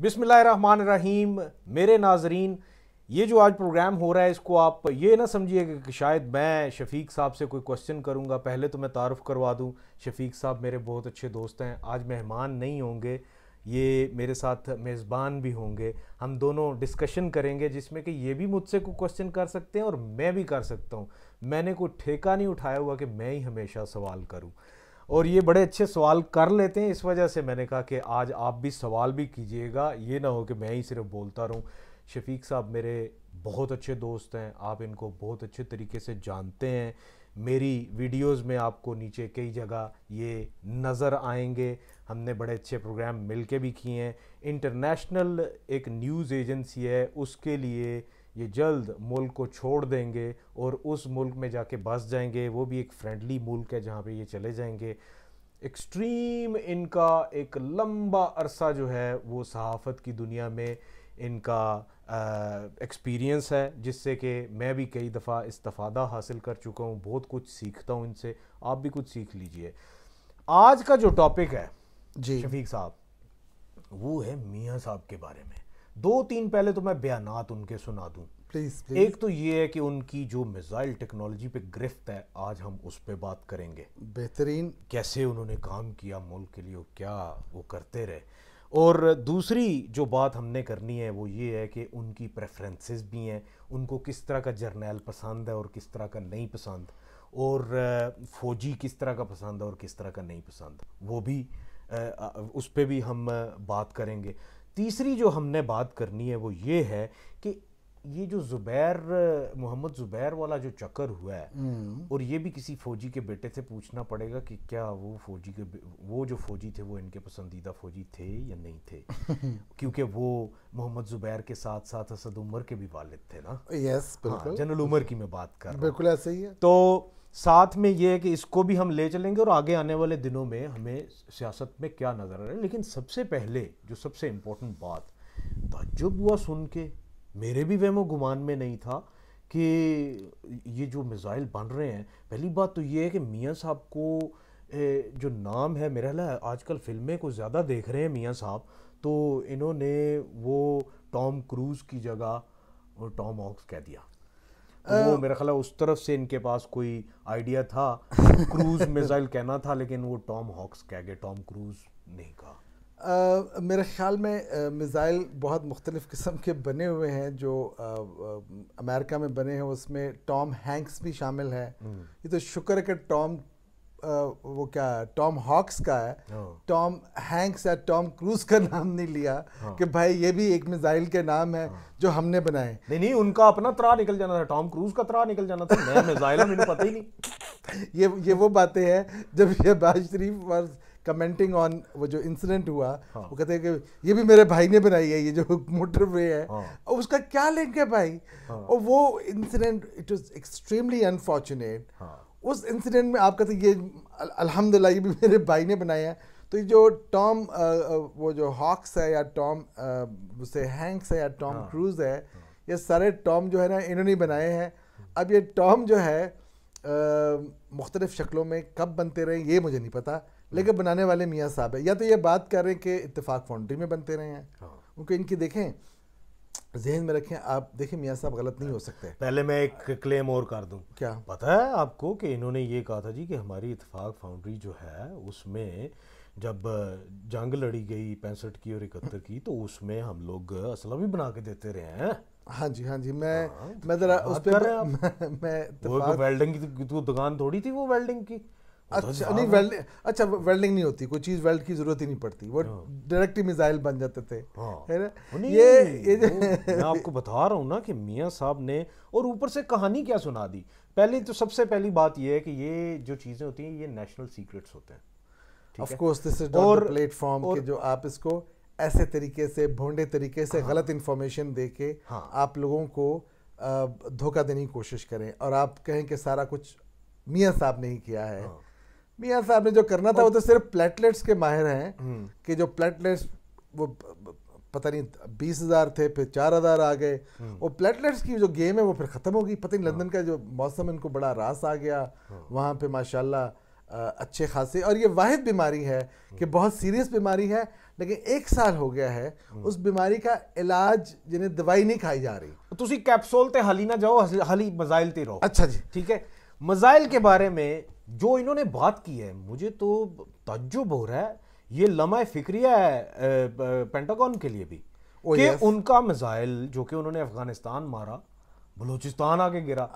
बिसमान रहीम मेरे नाजरीन ये जो आज प्रोग्राम हो रहा है इसको आप ये ना समझिए कि शायद मैं शफीक साहब से कोई क्वेश्चन करूँगा पहले तो मैं तारफ़ करवा दूँ शफीक साहब मेरे बहुत अच्छे दोस्त हैं आज मेहमान नहीं होंगे ये मेरे साथ मेज़बान भी होंगे हम दोनों डिस्कशन करेंगे जिसमें कि ये भी मुझसे कोई क्वेश्चन कर सकते हैं और मैं भी कर सकता हूँ मैंने कोई ठेका नहीं उठाया हुआ कि मैं ही हमेशा सवाल करूँ और ये बड़े अच्छे सवाल कर लेते हैं इस वजह से मैंने कहा कि आज आप भी सवाल भी कीजिएगा ये ना हो कि मैं ही सिर्फ बोलता रहूँ शफीक साहब मेरे बहुत अच्छे दोस्त हैं आप इनको बहुत अच्छे तरीके से जानते हैं मेरी वीडियोस में आपको नीचे कई जगह ये नज़र आएंगे हमने बड़े अच्छे प्रोग्राम मिलके भी किए हैं इंटरनेशनल एक न्यूज़ एजेंसी है उसके लिए ये जल्द मुल्क को छोड़ देंगे और उस मुल्क में जाके बस जाएंगे वो भी एक फ्रेंडली मुल्क है जहाँ पे ये चले जाएंगे एक्सट्रीम इनका एक लंबा अरसा जो है वो सहाफ़त की दुनिया में इनका एक्सपीरियंस है जिससे कि मैं भी कई दफ़ा इस्तफ़ादा हासिल कर चुका हूँ बहुत कुछ सीखता हूँ इनसे आप भी कुछ सीख लीजिए आज का जो टॉपिक है जी शफीक साहब वो है मियाँ साहब के बारे में दो तीन पहले तो मैं बयानात उनके सुना दूं प्लीज, प्लीज एक तो ये है कि उनकी जो मिसाइल टेक्नोलॉजी पे गिरफ्त है आज हम उस पर बात करेंगे बेहतरीन कैसे उन्होंने काम किया मुल्क के लिए क्या वो करते रहे और दूसरी जो बात हमने करनी है वो ये है कि उनकी प्रेफरेंसेस भी हैं उनको किस तरह का जर्नैल पसंद है और किस तरह का नहीं पसंद और फौजी किस तरह का पसंद है और किस तरह का नहीं पसंद वो भी उस पर भी हम बात करेंगे तीसरी जो हमने बात करनी है वो ये है कि ये जो जुबैर मोहम्मद जुबैर वाला जो चक्कर हुआ है हम्म। और ये भी किसी फौजी के बेटे से पूछना पड़ेगा कि क्या वो फौजी के वो जो फौजी थे वो इनके पसंदीदा फौजी थे या नहीं थे क्योंकि वो मोहम्मद जुबैर के साथ साथ असद उमर के भी वालिद थे ना यस हाँ, बिल्कुल हाँ, जनरल उमर की मैं बात कर बिल्कुल ऐसे ही है तो साथ में ये है कि इसको भी हम ले चलेंगे और आगे आने वाले दिनों में हमें सियासत में क्या नज़र आ रहा है लेकिन सबसे पहले जो सबसे इम्पोर्टेंट बात तजुब हुआ सुन के मेरे भी वहमो गुमान में नहीं था कि ये जो मिज़ाइल बन रहे हैं पहली बात तो ये है कि मियाँ साहब को जो नाम है मेरा ख्याल आजकल फिल्में को ज़्यादा देख रहे हैं मियाँ साहब तो इन्होंने वो टॉम क्रूज़ की जगह टॉम ऑक्स कह दिया तो वो मेरा ख्याल उस तरफ से इनके पास कोई आइडिया था क्रूज मिसाइल कहना था लेकिन वो टॉम हॉक्स कह गए टॉम क्रूज नहीं कहा मेरे ख्याल में मिज़ाइल बहुत मुख्तलिफ़ किस्म के बने हुए हैं जो अमेरिका में बने हैं उसमें टॉम हैंक्स भी शामिल है हम्म। ये तो शुक्र है कि टॉम वो क्या है टॉम हॉक्स का है टॉम हाँ। हैंक्स या टॉम क्रूज का नाम नहीं लिया हाँ। कि भाई ये भी एक मिसाइल के नाम है हाँ। जो हमने बनाए नहीं नहीं उनका अपना त्रा निकल जाना था टॉम क्रूज का त्रा निकल जाना था मैं मिसाइल मुझे पता ही नहीं ये ये वो बातें हैं जब ये बाज शरीफ और कमेंटिंग ऑन वो जो इंसिडेंट हुआ हाँ। वो कहते हैं कि ये भी मेरे भाई ने बनाई है ये जो मोटरवे है हाँ। और उसका क्या लिंक है भाई हाँ। और वो incident it was extremely unfortunate उस इंसिडेंट में आपका तो ये अलहमदिल्ला ये भी मेरे भाई ने बनाया है तो ये जो टॉम वो जो हॉक्स है या टॉम उसे हैंक्स है या टॉम हाँ, क्रूज है हाँ। ये सारे टॉम जो है ना इन्होंने बनाए हैं अब ये टॉम जो है मुख्तलिफ शक्लों में कब बनते रहे ये मुझे नहीं पता लेकिन हाँ। बनाने वाले मियाँ साहब है या तो ये बात कर रहे हैं कि इतफाक़ फाउंड्री में बनते रहे हैं हाँ। क्योंकि इनकी देखें जहन में रखें आप देखिए मियाँ साहब गलत नहीं हो सकते पहले मैं एक क्लेम और कर दूं क्या पता है आपको कि इन्होंने ये कहा था जी कि हमारी इतफाक फाउंड्री जो है उसमें जब जंग लड़ी गई पैंसठ की और इकहत्तर की तो उसमें हम लोग असला भी बना के देते रहे हैं हाँ जी हाँ जी मैं हाँ, तो मैं जरा उस पर मैं, मैं वो वेल्डिंग तो, की तो दुकान थोड़ी थी वो वेल्डिंग की अच्छा नहीं वेल्डिंग अच्छा वेल्डिंग नहीं होती कोई चीज वेल्ड की जरूरत ही नहीं पड़ती वो डायरेक्टली हाँ। मिसाइल बन जाते थे हाँ। है ये, ये ये मैं आपको बता रहा हूँ ना कि मियाँ साहब ने और ऊपर से कहानी क्या सुना दी पहले तो सबसे पहली बात यह है कि ये जो चीज़ें होती हैं ये नेशनल सीक्रेट्स होते हैं ऑफ कोर्स दिस इज और प्लेटफॉर्म के जो आप इसको ऐसे तरीके से भोंडे तरीके से हाँ। गलत इंफॉर्मेशन दे के आप लोगों को धोखा देने की कोशिश करें और आप कहें कि सारा कुछ मियाँ साहब ने ही किया है हाँ, मियाँ साहब ने जो करना था वो तो सिर्फ प्लेटलेट्स के माहिर हैं हम्म। कि जो प्लेटलेट्स वो पता नहीं बीस हज़ार थे फिर चार हज़ार आ गए और हम्म। प्लेटलेट्स की जो गेम है वो फिर ख़त्म हो गई पता नहीं हाँ। लंदन का जो मौसम इनको बड़ा रास आ गया हाँ। वहाँ पे माशाल्लाह अच्छे खासे और ये वाहिद बीमारी है कि हम्म। बहुत सीरियस बीमारी है लेकिन एक साल हो गया है उस बीमारी का इलाज जिन्हें दवाई नहीं खाई जा रही तो तुम कैप्सोल ते ਹਲੀ ना जाओ ਹਲੀ मज़ाइल ते रहो अच्छा जी ठीक है मज़ाइल के बारे में जो इन्होंने बात की है मुझे तो तजुब हो रहा है ये लम्हा फिक्रिया है पेंटागॉन के लिए भी oh, कि yes. उनका मिसाइल जो कि उन्होंने अफगानिस्तान मारा बलूचिस्तान आके गिरा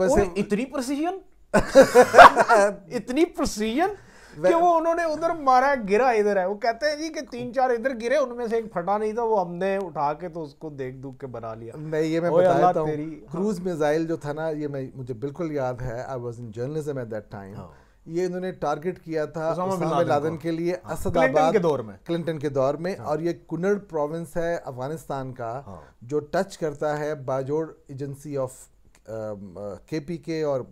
वैसे इतनी प्रसिजन इतनी प्रसिजन कि वो उन्होंने उधर मारा गिरा इधर है वो कहते हैं जी कि तीन चार इधर गिरे उनमें से एक फटा नहीं था वो हमने उठा के तो उसको देख दुख के बना लिया मैं ये मैं बताता तो हूँ हाँ। क्रूज मिसाइल जो था ना ये मैं मुझे बिल्कुल याद है I was in journalism at that time ये इन्होंने टारगेट किया था लादन के लिए हाँ। असदाबाद के दौर में क्लिंटन के दौर में हाँ। और ये कुनड़ प्रोविंस है अफगानिस्तान का हाँ। जो टच करता है Bajaur agency of K P K और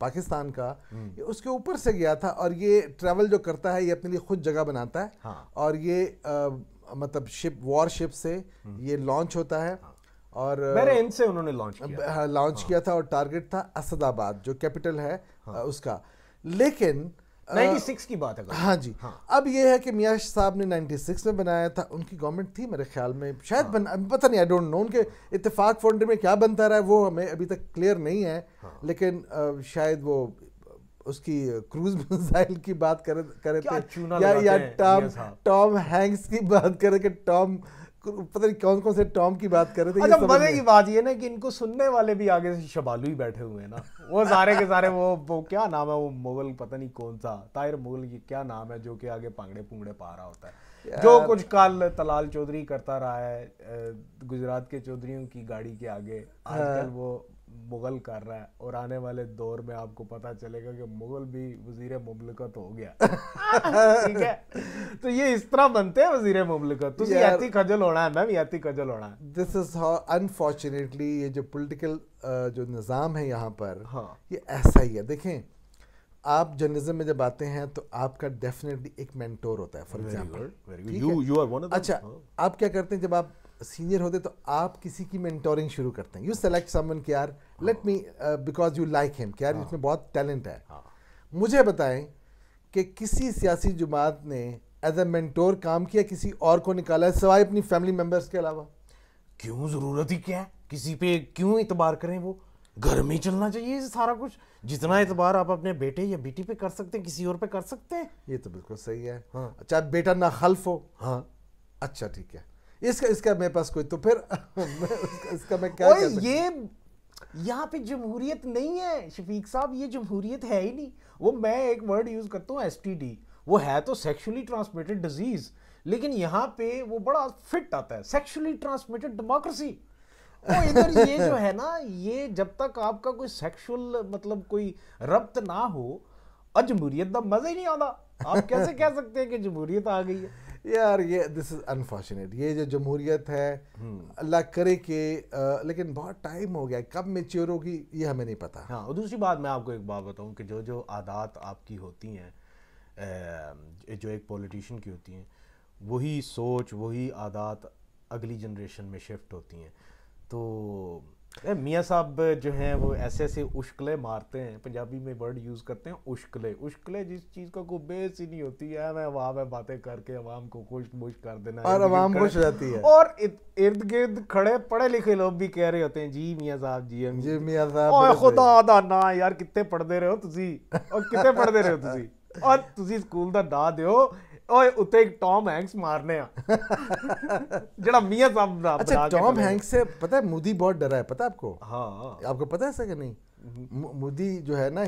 पाकिस्तान का हम्म। उसके ऊपर से गया था और ये ट्रैवल जो करता है ये अपने लिए खुद जगह बनाता है हाँ। और ये आ, मतलब शिप वॉर शिप से हम्म। ये लॉन्च होता है हाँ। और बहरीन से उन्होंने लॉन्च किया लॉन्च हाँ, हाँ। किया था और टारगेट था असदाबाद जो कैपिटल है हाँ। उसका लेकिन 96 की बात है हाँ जी हाँ। अब ये है कि मियाँ साहब ने 96 में बनाया था उनकी गवर्नमेंट थी मेरे ख्याल में शायद हाँ। बन, पता नहीं आई डोंट नो उनके इतफाक फंड में क्या बनता रहा है वो हमें अभी तक क्लियर नहीं है हाँ। लेकिन आ, शायद वो उसकी क्रूज मिसाइल की बात करे करे या टॉम टॉम हैंक्स की बात करे कि टॉम पता नहीं कौन कौन से टॉम की बात कर रहे थे अच्छा मजे की बात ये ना कि इनको सुनने वाले भी आगे से शबालू ही बैठे हुए हैं ना वो सारे के सारे वो वो क्या नाम है वो मुगल पता नहीं कौन सा ताहिर मुगल की क्या नाम है जो कि आगे पांगड़े पुंगड़े पा रहा होता है जो कुछ काल तलाल चौधरी करता रहा है गुजरात के चौधरीों की गाड़ी के आगे आजकल हाँ। वो मुग़ल कर रहा है और आने वाले दौर में आपको पता चलेगा कि मुग़ल भी वजीर ममलिकत हो गया ठीक है तो ये इस तरह बनते हैं वजीर ममलिकत तो याती खजल होना है मैम याती खजल होना है दिस इज हाउ अनफॉर्चुनेटली ये जो पॉलिटिकल जो निज़ाम है यहाँ पर हाँ ये ऐसा ही है देखें आप जर्नलिज्म में जब आते हैं तो आपका डेफिनेटली एक मेंटोर होता है for example you you are one of अच्छा हाँ। आप क्या करते हैं जब आप सीनियर होते तो आप किसी की मेंटोरिंग शुरू करते हैं यू सेलेक्ट समवन के यार let me because you like him के यार हाँ. इसमें बहुत टैलेंट है हाँ. मुझे बताएं कि किसी सियासी जमात ने एज ए मेंटोर काम किया किसी और को निकाला है सवाए अपनी फैमिली मेम्बर्स के अलावा क्यों ज़रूरत ही क्या है किसी पे क्यों इतबार करें वो घर में चलना चाहिए सारा कुछ जितना एतबार आप अपने बेटे या बेटी पे कर सकते हैं किसी और पे कर सकते हैं ये तो बिल्कुल सही है हाँ चाहे बेटा ना हल्फ हो हाँ अच्छा ठीक है इसका इसका मेरे पास कोई तो फिर इसका मैं क्या ओए ये यहाँ पे जमहूरियत नहीं है शफीक साहब ये जमहूरियत है ही नहीं वो मैं एक वर्ड यूज़ करता हूँ एस वो है तो सेक्शुअली ट्रांसमिटेड डिजीज़ लेकिन यहाँ पे वो बड़ा फिट आता है सेक्शुअली ट्रांसमिटेड डेमोक्रेसी इधर ये जो है ना ये जब तक आपका कोई सेक्सुअल मतलब कोई रब्त ना हो अजमूरियत का मज़ा ही नहीं आता आप कैसे कह सकते हैं कि जमहूरियत आ गई है यार ये दिस इज़ अनफॉर्चुनेट ये जो जमहूरियत है हम्म। अल्लाह करे आ, लेकिन बहुत टाइम हो गया कब मेच्योर होगी ये हमें नहीं पता हाँ और दूसरी बात मैं आपको एक बात बताऊँ कि जो जो आदात आपकी होती हैं जो एक पॉलिटिशियन की होती हैं वही सोच वही आदात अगली जनरेशन में शिफ्ट होती हैं तो मियाँ साहब जो हैं वो ऐसे ऐसे उश्कले मारते हैं पंजाबी में वर्ड यूज़ करते हैं उश्कले उश्कले जिस चीज़ का कोई बेस ही नहीं होती है मैं वहाँ में बातें करके आवाम को खुश मुश कर देना और आवाम खुश रहती है और इर्द गिर्द खड़े पढ़े लिखे लोग भी कह रहे होते हैं जी मियाँ साहब जी जी मियाँ साहब खुदा दा ना यार कितने पढ़ते रहे हो तुम और कितने पढ़ते रहे हो तुम और तुम स्कूल का ना दो ਓਏ ਉੱਤੇ ਇੱਕ ਟੌਮ ਹੈਂਕਸ ਮਾਰਨੇ ਆ ਜਿਹੜਾ ਮੀਆਂ ਸਾਹਿਬ ਦਾ ਅੱਛਾ ਟੌਮ ਹੈਂਕਸ आपको पता है ऐसा मोदी हम्म। जो है ना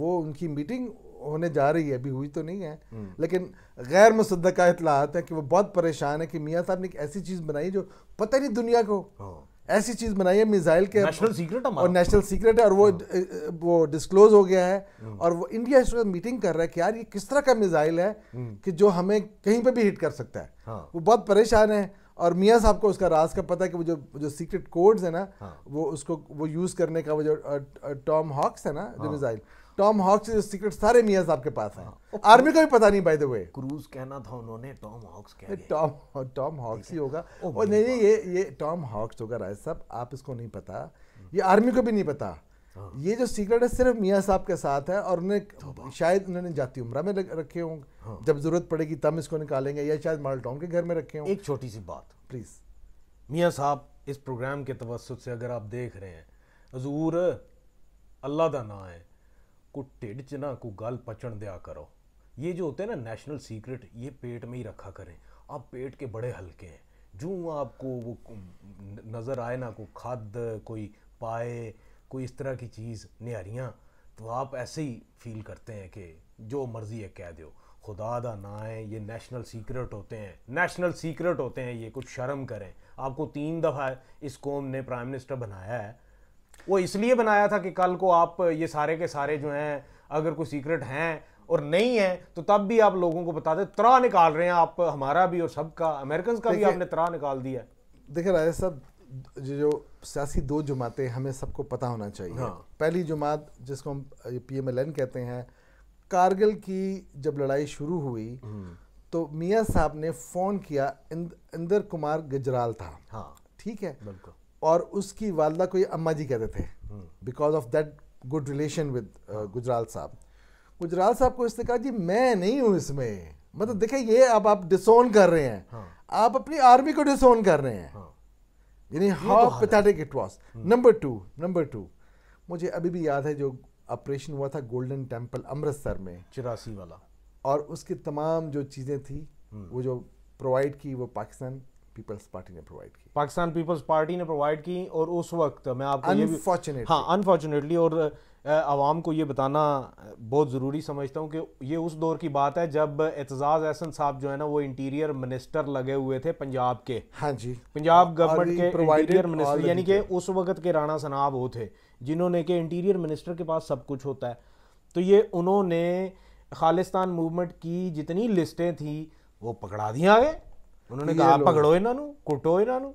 वो उनकी मीटिंग होने जा रही है अभी हुई तो नहीं है हम्म। लेकिन गैर मुसदा इतलात है की वो बहुत परेशान है की मियाँ साहब ने एक ऐसी चीज़ बनाई जो पता नहीं दुनिया को हाँ। ऐसी चीज बनाई है मिसाइल के नेशनल सीक्रेट और नेशनल सीक्रेट है और वो हाँ। वो डिस्क्लोज हो गया है हम्म। और वो इंडिया इस वक्त मीटिंग कर रहा है कि यार ये किस तरह का मिसाइल है हम्म। कि जो हमें कहीं पे भी हिट कर सकता है हाँ। वो बहुत परेशान है और मियाँ साहब को उसका राज का पता है कि वो जो जो सीक्रेट कोड्स है ना हाँ। वो उसको वो यूज़ करने का वो जो टॉम हॉक्स है ना जो मिसाइल टॉम हॉक्स सीक्रेट सारे मियाँ साहब के पास हैं आर्मी का भी पता नहीं बाय द वे क्रूज कहना था उन्होंने टॉम हॉक्स कह टॉम टॉम हॉक्स ही होगा और नहीं ये ये टॉम हॉक्स होगा राय साहब आप इसको नहीं पता ये आर्मी को भी नहीं पता हाँ। ये जो सीक्रेट है सिर्फ मियाँ साहब के साथ है और उन्हें तो शायद उन्होंने जाती उम्र में रखे होंगे हाँ। जब जरूरत पड़ेगी तब इसको निकालेंगे या शायद माल टॉम के घर में रखे होंगे एक छोटी सी बात प्लीज़ मियाँ साहब इस प्रोग्राम के तवसत से अगर आप देख रहे हैं हजूर अल्लाह का ना है को ढिड च ना को गल पचन दिया करो ये जो होते हैं ना नेशनल सीक्रेट ये पेट में ही रखा करें आप पेट के बड़े हल्के हैं जो आपको वो नज़र आए ना को खाद कोई पाए कोई इस तरह की चीज़ निहारियाँ तो आप ऐसे ही फील करते हैं कि जो मर्ज़ी है कह दो खुदा दा ना है ये नेशनल सीक्रेट होते हैं नेशनल सीक्रेट होते हैं ये कुछ शर्म करें आपको तीन दफ़ा इस कौम ने प्राइम मिनिस्टर बनाया है वो इसलिए बनाया था कि कल को आप ये सारे के सारे जो हैं अगर कोई सीक्रेट हैं और नहीं है तो तब भी आप लोगों को बता दें तरा निकाल रहे हैं आप हमारा भी और सबका अमेरिकन का भी आपने तरा निकाल दिया है देखिए राजा साहब जो, जो सियासी दो जमातें हमें सबको पता होना चाहिए हाँ। पहली जमात जिसको हम पी एम एल एन कहते हैं कारगिल की जब लड़ाई शुरू हुई हम्म। तो मियाँ साहब ने फ़ोन किया इंदर कुमार गजराल था हाँ ठीक है और उसकी वालदा को ये अम्मा जी कहते थे because of that good relation with Gujral साहब गुजराल साहब को इसने कहा जी मैं नहीं हूँ इसमें मतलब देखे ये अब आप डिसोन कर रहे हैं हाँ. आप अपनी आर्मी को डिसोन कर रहे हैं हाँ। यानी how pathetic it was number two number two मुझे अभी भी याद है जो ऑपरेशन हुआ था गोल्डन टेम्पल अमृतसर में चिरासी वाला और उसकी तमाम जो चीज़ें थी हम्म। वो जो प्रोवाइड की वो पाकिस्तान पीपल्स पार्टी ने प्रोवाइड की पाकिस्तान पीपल्स पार्टी ने प्रोवाइड की और उस वक्त मैं आपको अनफॉर्चुनेट हाँ अनफॉर्चुनेटली और आवाम को ये बताना बहुत ज़रूरी समझता हूँ कि ये उस दौर की बात है जब एतजाज़ एहसन साहब जो है ना वो इंटीरियर मिनिस्टर लगे हुए थे पंजाब के हाँ जी पंजाब गवर्नमेंट के इंटीरियर मिनिस्टर यानी कि उस वक्त के राणा सनाब वो थे जिन्होंने के इंटीरियर मिनिस्टर के पास सब कुछ होता है तो ये उन्होंने खालिस्तान मूवमेंट की जितनी लिस्टें थी वो पकड़ा दी आगे उन्होंने तो कहा पकड़ो इन्हों कुटो इन्हों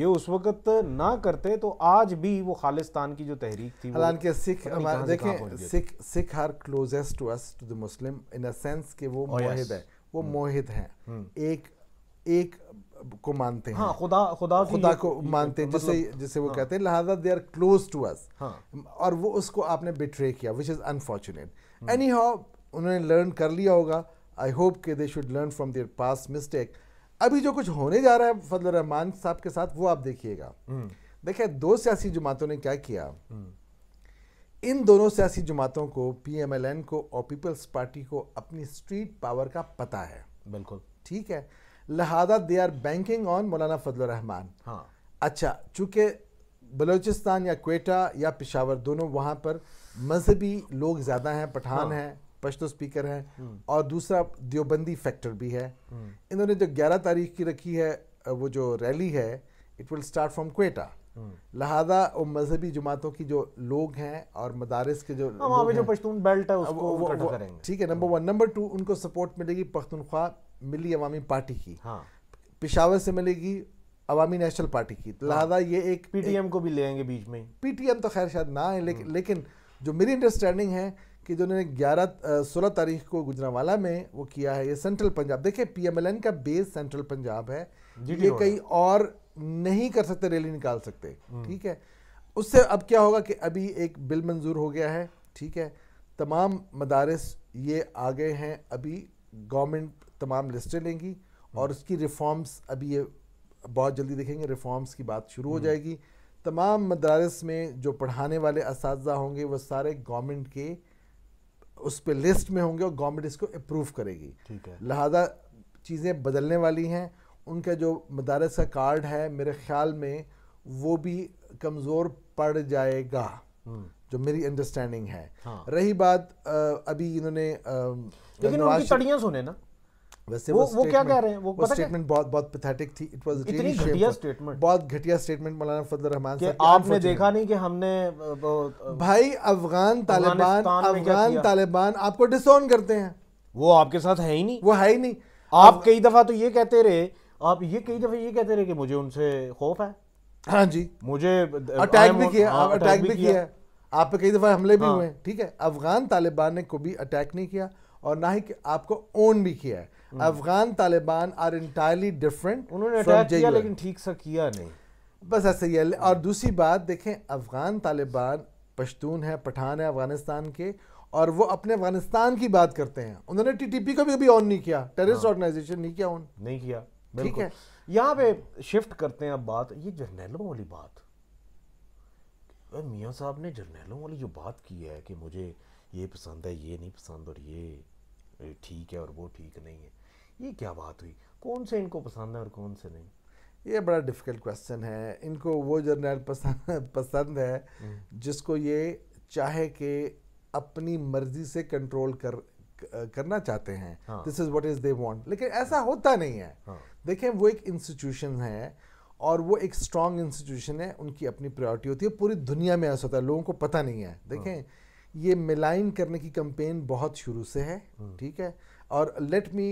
ये उस वक्त ना करते तो आज भी वो खालिस्तान की जो तहरीक थी हालांकि सिख हमारे देखें Sikh Sikh are closest to us to the Muslim in a sense कि वो oh, मोहिद है वो hmm. मोहिद हैं hmm. एक एक को मानते हैं हाँ, खुदा खुदा खुदा को मतलब मानते हैं जिसे जिसे वो हाँ, कहते हैं लिहाजा they are close to us और वो उसको आपने बिट्रे किया which is unfortunate anyhow उन्होंने लर्न कर लिया होगा आई होप के they should learn from their past mistake अभी जो कुछ होने जा रहा है फजल रहमान साहब के साथ वो आप देखिएगा हम्म। देखिए दो सियासी जमातों ने क्या किया हम्म। इन दोनों सियासी जमातों को पीएमएलएन को और पीपल्स पार्टी को अपनी स्ट्रीट पावर का पता है बिल्कुल ठीक है लिहाजा दे आर बैंकिंग ऑन मौलाना फजल रहमान हाँ अच्छा चूंकि बलोचिस्तान या क्वेटा या पिशावर दोनों वहाँ पर मजहबी लोग ज़्यादा हैं पठान हाँ। हैं पश्तो स्पीकर हैं hmm. और दूसरा देवबंदी फैक्टर भी है hmm. इन्होंने जो ग्यारह तारीख की रखी है वो जो रैली है it will start from Quetta लहादा और मजहबी जमातों की जो लोग हैं और मदारस के जो वहाँ पे जो पश्तून बेल्ट है उसको वो, वो, करेंगे ठीक है नंबर वन नंबर टू उनको सपोर्ट मिलेगी पख्तनख्वा मिली अवामी पार्टी की हाँ पिशावर से मिलेगी अवामी नेशनल पार्टी की तो लिहाजा ये एक पीटीएम को भी लेंगे बीच में पीटीएम तो खैर शायद ना है लेकिन hmm. लेकिन जो मेरी अंडरस्टैंडिंग है कि जिन्होंने ग्यारह सोलह तारीख को गुजरावाला में वो किया है ये सेंट्रल पंजाब देखिए पीएमएलएन का बेस सेंट्रल पंजाब है ये कहीं और नहीं कर सकते रैली निकाल सकते हम्म। ठीक है उससे अब क्या होगा कि अभी एक बिल मंजूर हो गया है ठीक है तमाम मदारस ये आ गए हैं अभी गवर्नमेंट तमाम लिस्टें लेंगी हम्म। और उसकी रिफॉर्म्स अभी ये बहुत जल्दी देखेंगे रिफॉर्म्स की बात शुरू हो हम्म। जाएगी तमाम मदारस में जो पढ़ाने वाले इस होंगे वो सारे गवर्नमेंट के उस पर लिस्ट में होंगे और गवर्नमेंट इसको अप्रूव करेगी ठीक है लिहाजा चीज़ें बदलने वाली हैं उनका जो मदारस का कार्ड है मेरे ख्याल में वो भी कमज़ोर पड़ जाएगा हम्म। जो मेरी अंडरस्टैंडिंग है हाँ। रही बात आ, अभी इन्होंने लेकिन उनकी सुने ना वैसे वो वो क्या कह रहे हैं वो, स्टेटमेंट बहुत बहुत पैथेटिक थी इट वाज इतनी घटिया स्टेटमेंट बहुत घटिया स्टेटमेंट मौलाना फजल रहमान साहब आपने देखा नहीं कि हमने भाई अफगान तालिबान अफगान तालिबान आपको डिसोन करते हैं वो आपके साथ है ही नहीं वो है ही नहीं आप कई दफ़ा तो ये कहते रहे आप ये कई दफ़ा ये कहते रहे कि मुझे उनसे खौफ है हाँ जी मुझे हाँ, अटैक भी किया अटैक भी किया आप पे कई दफ़ा हमले भी हाँ। हुए ठीक है अफगान तालिबान ने कभी अटैक नहीं किया और ना ही आपको ओन भी किया है Hmm. Afghan Taliban are entirely different उन्होंने किया लेकिन ठीक सा किया नहीं बस ऐसे ही है और दूसरी बात देखें अफगान तालिबान पश्तून है पठान है अफगानिस्तान के और वो अपने अफगानिस्तान की बात करते हैं उन्होंने टीटीपी को भी कभी ऑन नहीं किया टेररिस्ट ऑर्गेनाइजेशन हाँ। नहीं किया ऑन नहीं किया ठीक है यहाँ पे शिफ्ट करते हैं अब बात ये जर्नैलों वाली बात मियाँ साहब ने जर्नैलों वाली जो बात की है कि मुझे ये पसंद है ये नहीं पसंद और ये ठीक है और वो ठीक नहीं है ये क्या बात हुई कौन से इनको पसंद है और कौन से नहीं ये बड़ा डिफ़िकल्ट क्वेश्चन है इनको वो जर्नल पसंद पसंद है हम्म। जिसको ये चाहे कि अपनी मर्जी से कंट्रोल कर करना चाहते हैं this is what is they want लेकिन ऐसा होता नहीं है हाँ। देखें वो एक इंस्टीट्यूशन है और वो एक स्ट्रॉन्ग इंस्टीट्यूशन है उनकी अपनी प्रायोरिटी होती है पूरी दुनिया में ऐसा होता है लोगों को पता नहीं है देखें हाँ। ये मिलाइन करने की कंपेन बहुत शुरू से है हाँ। ठीक है और let me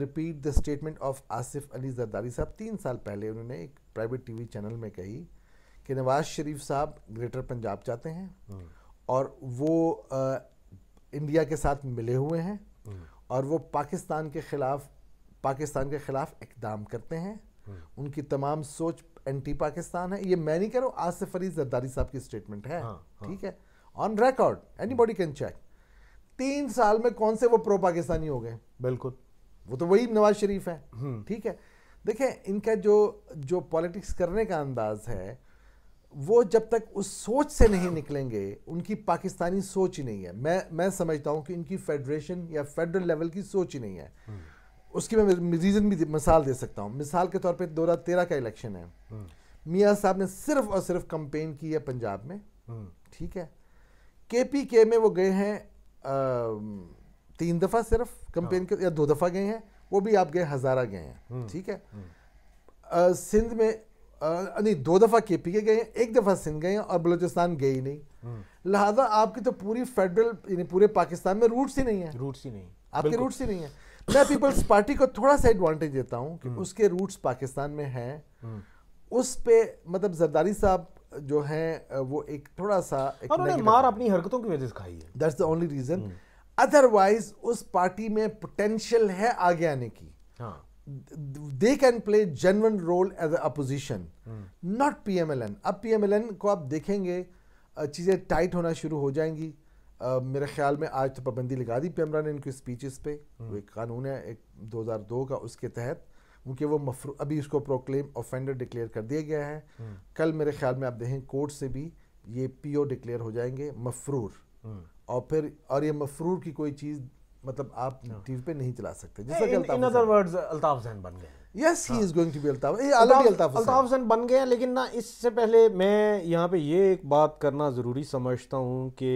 repeat the statement of Asif Ali Zardari साहब तीन साल पहले उन्होंने एक प्राइवेट टीवी चैनल में कही कि नवाज शरीफ साहब ग्रेटर पंजाब जाते हैं हाँ। और वो आ, uh, इंडिया के साथ मिले हुए हैं हाँ। और वो पाकिस्तान के ख़िलाफ़ पाकिस्तान के ख़िलाफ़ इकदाम करते हैं हाँ। उनकी तमाम सोच एंटी पाकिस्तान है ये मैं नहीं कह रहा हूँ आसिफ अली जरदारी साहब की स्टेटमेंट है ठीक है on record anybody can check तीन साल में कौन से वो प्रो पाकिस्तानी हो गए बिल्कुल वो तो वही नवाज शरीफ है हम्म। ठीक है देखें इनका जो जो पॉलिटिक्स करने का अंदाज है वो जब तक उस सोच से नहीं निकलेंगे उनकी पाकिस्तानी सोच ही नहीं है मैं मैं समझता हूँ कि इनकी फेडरेशन या फेडरल लेवल की सोच ही नहीं है हम्म। उसकी मैं रीज़न भी मिसाल दे सकता हूँ मिसाल के तौर पे दो हज़ार तेरह का इलेक्शन है हम्म। मियाँ साहब ने सिर्फ और सिर्फ कंपेन की है पंजाब में ठीक है के पी के में वो गए हैं तीन दफ़ा सिर्फ कंपेन हाँ। के या दो दफ़ा गए हैं वो भी आप गए हज़ारा गए हैं हम्म, ठीक है हम्म। सिंध में नहीं दो दफ़ा के पी के गए हैं एक दफ़ा सिंध गए हैं और बलोचिस्तान गए ही नहीं हम्म। लिहाजा आपकी तो पूरी फेडरल यानी पूरे पाकिस्तान में रूट्स ही नहीं है रूट्स ही नहीं आपके रूट्स ही नहीं है मैं पीपल्स पार्टी को थोड़ा सा एडवांटेज देता हूँ कि उसके रूट्स पाकिस्तान में हैं उस पे मतलब जरदारी साहब जो हैं वो एक थोड़ा सा एक मार अपनी हरकतों की वजह से खाई है that's the only reason otherwise उस पार्टी में पोटेंशियल है आगे आने की they can play genuine role as opposition not P M L N अब पी एम एल एन को आप देखेंगे चीज़ें टाइट होना शुरू हो जाएंगी Uh, मेरे ख्याल में आज तो पाबंदी लगा दी पेमरा ने इनकी स्पीचेस पे हम्म। वो एक कानून है एक 2002 का उसके तहत क्योंकि वो मफरू अभी उसको प्रोक्लेम ऑफेंडर डिक्लेयर कर दिया गया है हम्म। कल मेरे ख्याल में आप देखें कोर्ट से भी ये पीओ डिक्लेयर हो जाएंगे मफरूर हम्म। और फिर और ये मफरूर की कोई चीज़ मतलब आप हाँ। टीवी पे नहीं चला सकते बन गए हैं लेकिन ना इससे पहले मैं यहाँ पे ये एक बात करना ज़रूरी समझता हूँ कि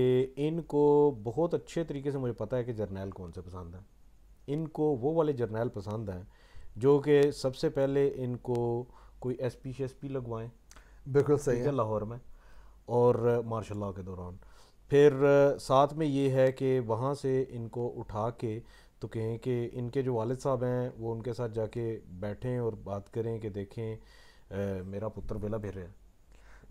इनको बहुत अच्छे तरीके से मुझे पता है कि जर्नैल कौन से पसंद हैं इनको वो वाले जर्नैल पसंद हैं जो कि सबसे पहले इनको कोई एस पी लगवाएं बिल्कुल सही है लाहौर में और मार्शल के दौरान फिर साथ में ये है कि वहाँ से इनको उठा के तो कहें कि इनके जो वालद साहब हैं वो उनके साथ जाके बैठें और बात करें कि देखें आ, मेरा पुत्र बेला फिर है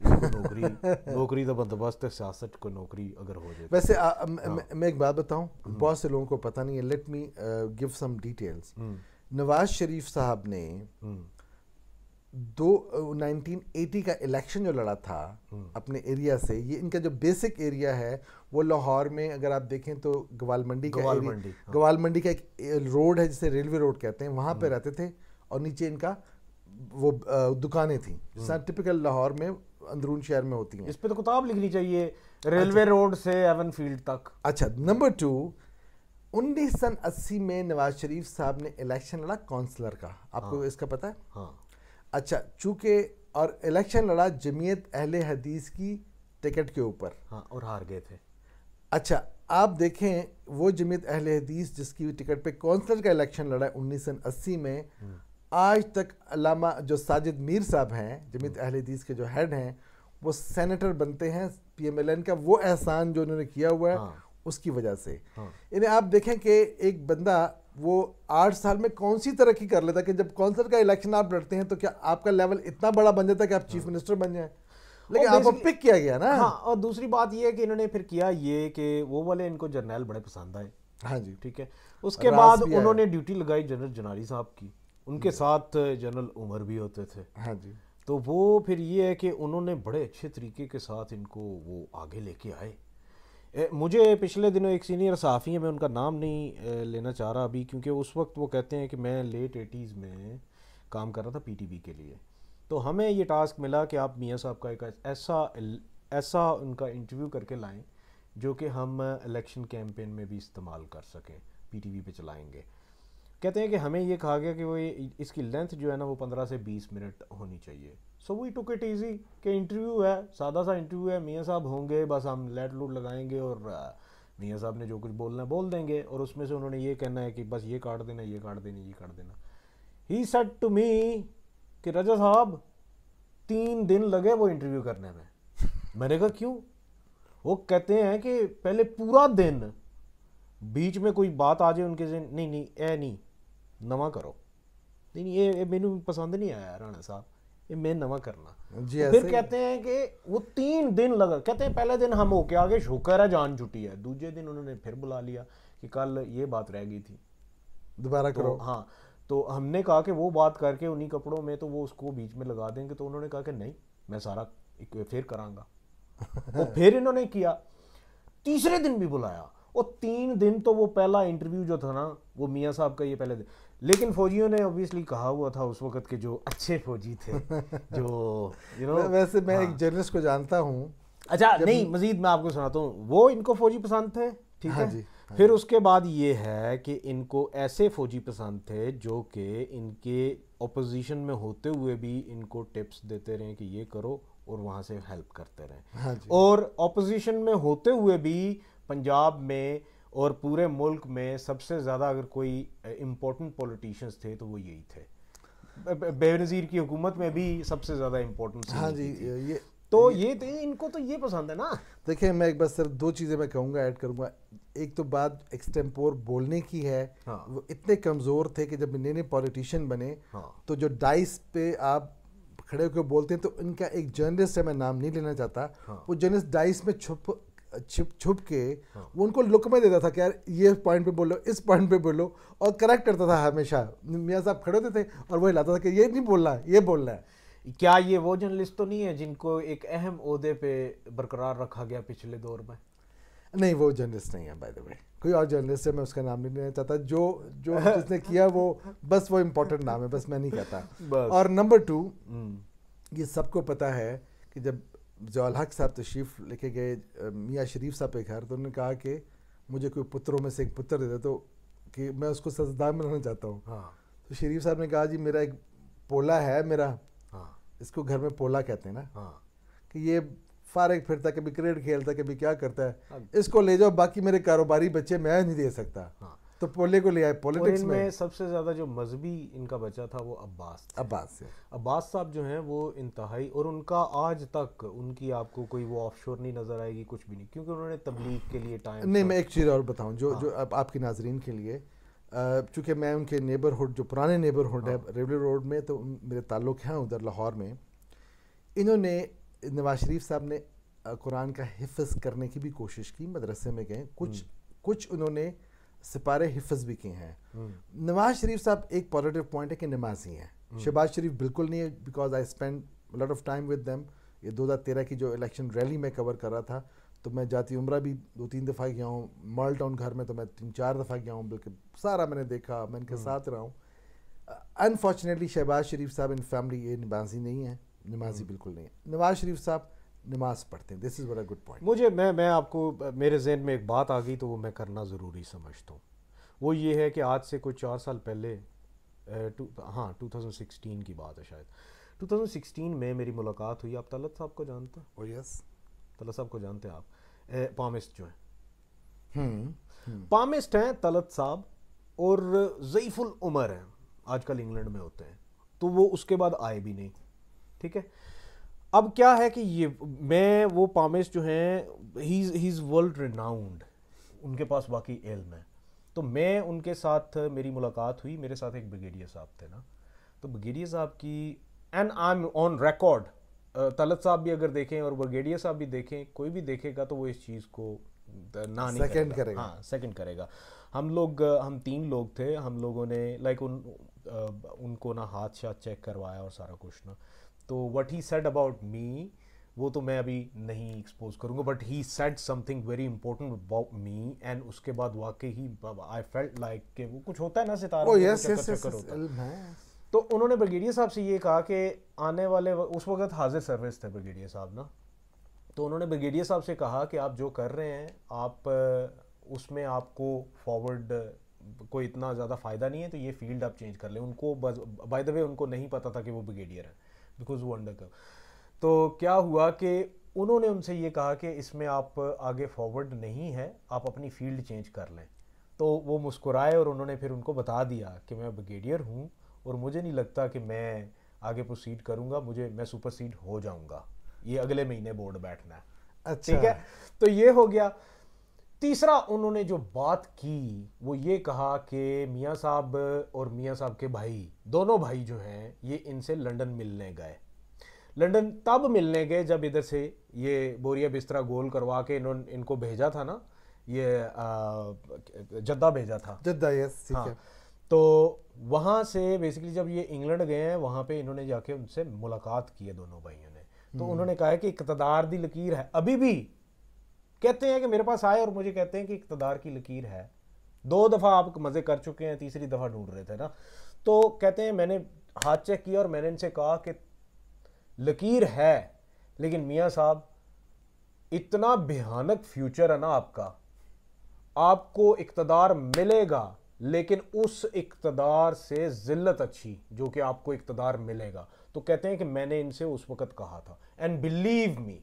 नौकरी नौकरी का बंदोबस्त है सियासत को नौकरी अगर हो जाए तो। वैसे आ, आ, हाँ। मैं, मैं एक बात बताऊं हम्म। बहुत से लोगों को पता नहीं है let me give some details Nawaz Sharif साहब ने हम्म। दो नाइनटीन एटी का इलेक्शन जो लड़ा था हम्म। अपने एरिया से ये इनका जो बेसिक एरिया है वो लाहौर में अगर आप देखें तो ग्वाल मंडी का ग्वाल मंडी हाँ। ग्वाल मंडी का एक रोड है जिसे रेलवे रोड कहते हैं वहाँ पे हम्म। रहते थे और नीचे इनका वो दुकानें थी जिसका टिपिकल लाहौर में अंदरून शहर में होती हैं इस पर तो किताब लिखनी चाहिए रेलवे अच्छा। रोड से एवन फील्ड तक अच्छा नंबर टू उन्नीस सन अस्सी में नवाज शरीफ साहब ने इलेक्शन लड़ा काउंसलर का आपको हाँ। इसका पता है हाँ अच्छा चूंकि और इलेक्शन लड़ा जमीयत अहल हदीस की टिकट के ऊपर हाँ और हार गए थे अच्छा आप देखें वो जमीयत अहल हदीस जिसकी टिकट पे कौंसलर का इलेक्शन लड़ा उन्नीस सौ अस्सी में हम्म। आज तक अलामा जो साजिद मीर साहब हैं जमीत हम्म। अहल हदीस के जो हेड हैं वो सेनेटर बनते हैं पीएमएलएन का वो एहसान जो उन्होंने किया हुआ है हाँ। उसकी वजह से हाँ। यानी आप देखें कि एक बंदा वो आठ साल में कौन सी तरक्की कर लेता कि जब काउंसिल का इलेक्शन आप लड़ते हैं तो क्या आपका लेवल इतना बड़ा बन जाता कि आप चीफ मिनिस्टर हाँ। बन जाए लेकिन आपको पिक किया गया ना हाँ और दूसरी बात ये है कि इन्होंने फिर किया ये कि वो वाले इनको जर्नैल बड़े पसंद आए हाँ जी ठीक है उसके बाद उन्होंने ड्यूटी लगाई जनरल जनारी साहब की उनके साथ जनरल उमर भी होते थे हाँ जी तो वो फिर ये है कि उन्होंने बड़े अच्छे तरीके के साथ इनको वो आगे लेके आए मुझे पिछले दिनों एक सीनियर सहाफ़ी है मैं उनका नाम नहीं लेना चाह रहा अभी क्योंकि उस वक्त वो कहते हैं कि मैं लेट एटीज़ में काम कर रहा था पीटीबी के लिए तो हमें ये टास्क मिला कि आप मियाँ साहब का एक ऐसा ऐसा उनका इंटरव्यू करके लाएं जो कि हम इलेक्शन कैंपेन में भी इस्तेमाल कर सकें पीटीवी पे चलाएंगे कहते हैं कि हमें ये कहा गया कि वो इसकी लेंथ जो है ना वो पंद्रह से बीस मिनट होनी चाहिए so we took it easy कि इंटरव्यू है सादा सा इंटरव्यू है मियाँ साहब होंगे बस हम लेट लूट लगाएंगे और मियाँ साहब ने जो कुछ बोलना है बोल देंगे और उसमें से उन्होंने ये कहना है कि बस ये काट देना ये काट देना ये काट देना ही सेट टू मी कि रजा साहब तीन दिन लगे वो इंटरव्यू करने में मैंने कहा क्यों वो कहते हैं कि पहले पूरा दिन बीच में कोई बात आ जाए उनके से नहीं नहीं ए नहीं नवा करो नहीं नहीं ये मैनू पसंद नहीं आया राणा साहब मैं नवा करना जी तो फिर कहते हैं कि वो तीन दिन लगा कहते हैं पहले दिन हम होके आगे शुक्र है जान छुट्टी है दूसरे दिन उन्होंने फिर बुला लिया कि कल ये बात रह गई थी दोबारा तो करो हाँ तो हमने कहा कि वो बात करके उन्हीं कपड़ों में तो वो उसको बीच में लगा देंगे तो उन्होंने कहा कि नहीं मैं सारा फिर करांगा वो फिर इन्होंने किया तीसरे दिन भी बुलाया और तीन दिन तो वो पहला इंटरव्यू जो था ना वो मियाँ साहब का ये पहले दिन लेकिन फौजियों ने ऑब्वियसली कहा हुआ था उस वक्त के जो अच्छे फौजी थे जो यू you नो know, वैसे मैं हाँ। एक जर्नलिस्ट को जानता हूँ अच्छा नहीं मजीद मैं आपको सुनाता हूँ वो इनको फौजी पसंद थे ठीक हाँ है जी, हाँ फिर हाँ उसके बाद ये है कि इनको ऐसे फौजी पसंद थे जो कि इनके ओपोजिशन में होते हुए भी इनको टिप्स देते रहे कि ये करो और वहाँ से हेल्प करते रहें हाँ और ओपोजिशन में होते हुए भी पंजाब में और पूरे मुल्क में सबसे ज़्यादा अगर कोई इम्पोर्टेंट पॉलिटिशियंस थे तो वो यही थे बेनज़ीर की हुकूमत में भी सबसे ज़्यादा इम्पोर्टेंट हाँ जी ये तो ये, ये तो, इनको तो ये पसंद है ना देखिए मैं एक बार सिर्फ दो चीज़ें मैं कहूँगा ऐड करूँगा एक तो बात एक्सटेम्पोर बोलने की है हाँ। वो इतने कमज़ोर थे कि जब नए नए पॉलिटिशियन बने हाँ। तो जो डाइस पे आप खड़े होकर बोलते हैं तो इनका एक जर्नलिस्ट है मैं नाम नहीं लेना चाहता हाँ। वो जर्नलिस्ट डाइस में छुप छिप छुप के हाँ। वो उनको लुक में देता था कि यार ये पॉइंट पे बोलो इस पॉइंट पे बोलो और करेक्ट करता था हमेशा मियाँ साहब खड़े होते थे और वो हिलाता था कि ये नहीं बोलना ये बोलना है क्या ये वो जर्नलिस्ट तो नहीं है जिनको एक अहम अहदे पे बरकरार रखा गया पिछले दौर में नहीं वो जर्नलिस्ट नहीं है बाय द वे कोई और जर्नलिस्ट है मैं उसका नाम नहीं लेना चाहता जो जो जिसने किया वो बस वो इम्पोर्टेंट नाम है बस मैं नहीं कहता और नंबर टू हम्म। ये सबको पता है कि जब जवाल हक साहब तशरीफ़ लेके गए मियाँ शरीफ साहब के घर तो उन्होंने कहा कि मुझे कोई पुत्रों में से एक पुत्र दे दे तो कि मैं उसको सजदार में रहना चाहता हूँ हाँ तो शरीफ साहब ने कहा जी मेरा एक पोला है मेरा हाँ इसको घर में पोला कहते हैं ना हाँ कि ये फारग फिरता कभी क्रिकेट खेलता कभी क्या करता है इसको ले जाओ बाकी मेरे कारोबारी बच्चे मैं नहीं दे सकता हाँ तो पोले को ले आए पॉलिटिक्स में, सबसे ज़्यादा जो मजहबी इनका बचा था वो अब्बास अब्बास से अब्बास साहब जो हैं वो इंतहाई और उनका आज तक उनकी आपको कोई वो ऑफशोर नहीं नज़र आएगी कुछ भी नहीं क्योंकि उन्होंने तबलीग के लिए टाइम नहीं मैं एक चीज़ और बताऊँ जो हाँ। जो आप, आपकी नाजरीन के लिए चूँकि मैं उनके नेबरहुड जो पुराने नेबरहुड है हाँ। रेलवे रोड में तो मेरे ताल्लुक़ हैं उधर लाहौर में इन्होंने नवाज शरीफ साहब ने कुरान का हिफ्ज़ करने की भी कोशिश की मदरसे में गए कुछ हम्म। कुछ उन्होंने सिपारे हिफज भी किए हैं नवाज शरीफ साहब एक पॉजिटिव पॉइंट है कि नमाजी हैं हम्म। शहबाज शरीफ बिल्कुल नहीं है because I spend lot of time with them ये दो हज़ार तेरह की जो इलेक्शन रैली में कवर कर रहा था तो मैं जाती उम्र भी दो तीन दफ़ा गया हूँ मॉल टाउन घर में तो मैं तीन चार दफ़ा गया हूँ बल्कि सारा मैंने देखा मैं इनके हम्म। साथ रहा हूँ अनफॉर्चुनेटली शहबाज शरीफ साहब इन फैमिली ये नमाजी नहीं है नमाजी हम्म। बिल्कुल नहीं है नवाज शरीफ साहब नमाज पढ़ते हैं this is very good point मुझे मैं मैं आपको मेरे जहन में एक बात आ गई तो वो मैं करना ज़रूरी समझता हूँ वो ये है कि आज से कोई चार साल पहले टू हाँ 2016 की बात है शायद 2016 में मेरी मुलाकात हुई आप तलत साहब को जानते हैं यस oh, yes. तलत साहब को जानते हैं आप पामिस्ट जो हैं hmm. Hmm. पामिस्ट हैं तलत साहब और ज़ईफ़ुल उमर हैं आजकल इंग्लैंड में होते हैं तो वो उसके बाद आए भी नहीं ठीक है अब क्या है कि ये मैं वो पामेस जो हैं ही इज़ वर्ल्ड रिनाउंड उनके पास वाकई एल्म है तो मैं उनके साथ मेरी मुलाकात हुई मेरे साथ एक ब्रिगेडियर साहब थे ना तो ब्रिगेडियर साहब की and I am on record Talat साहब भी अगर देखें और ब्रिगेडियर साहब भी देखें कोई भी देखेगा तो वो इस चीज़ को ना नहीं सेकंड करेगा।, करेगा हाँ सेकेंड करेगा हम लोग हम तीन लोग थे हम लोगों ने लाइक उन उनको ना हाथ शाथ चेक करवाया और सारा कुछ ना तो what he said about me वो तो मैं अभी नहीं एक्सपोज करूँगा but he said something very important about me and उसके बाद वाकई ही आई फेल्ट लाइक के वो कुछ होता है ना सितारा oh, yes, yes, yes, yes, तो उन्होंने ब्रिगेडियर साहब से ये कहा कि आने वाले उस वक्त हाजिर सर्विस थे ब्रिगेडियर साहब ना तो उन्होंने ब्रिगेडियर साहब से कहा कि आप जो कर रहे हैं आप उसमें आपको फॉरवर्ड कोई इतना ज़्यादा फ़ायदा नहीं है तो ये फील्ड आप चेंज कर लें उनको बाय द वे उनको नहीं पता था कि वो ब्रिगेडियर है बिकॉज वो अंडर कर्व तो क्या हुआ कि उन्होंने उनसे ये कहा कि इसमें आप आगे फॉरवर्ड नहीं है आप अपनी फील्ड चेंज कर लें तो वो मुस्कुराए और उन्होंने फिर उनको बता दिया कि मैं ब्रिगेडियर हूँ और मुझे नहीं लगता कि मैं आगे प्रोसीड करूँगा मुझे मैं सुपर हो जाऊँगा ये अगले महीने बोर्ड बैठना है अच्छा ठीक है तो ये हो गया तीसरा उन्होंने जो बात की वो ये कहा कि मियाँ साहब और मियाँ साहब के भाई दोनों भाई जो हैं ये इनसे लंदन मिलने गए लंदन तब मिलने गए जब इधर से ये बोरिया बिस्तरा गोल करवा के इन्होंने इनको भेजा था ना ये जद्दा भेजा था जद्दा यस ठीक हाँ, है तो वहाँ से बेसिकली जब ये इंग्लैंड गए हैं वहाँ पे इन्होंने जाके उनसे मुलाकात की है दोनों भाइयों ने तो हम्म। उन्होंने कहा है कि इकतदार दी लकीर है अभी भी कहते हैं कि मेरे पास आए और मुझे कहते हैं कि इकतदार की लकीर है दो दफ़ा आप मज़े कर चुके हैं तीसरी दफ़ा ढूंढ रहे थे ना तो कहते हैं मैंने हाथ चेक किया और मैंने इनसे कहा कि लकीर है लेकिन मियाँ साहब इतना भयानक फ्यूचर है ना आपका आपको इकतदार मिलेगा लेकिन उस इकतदार से ज़िल्लत अच्छी जो कि आपको इकतदार मिलेगा तो कहते हैं कि मैंने इनसे उस वक़्त कहा था and believe me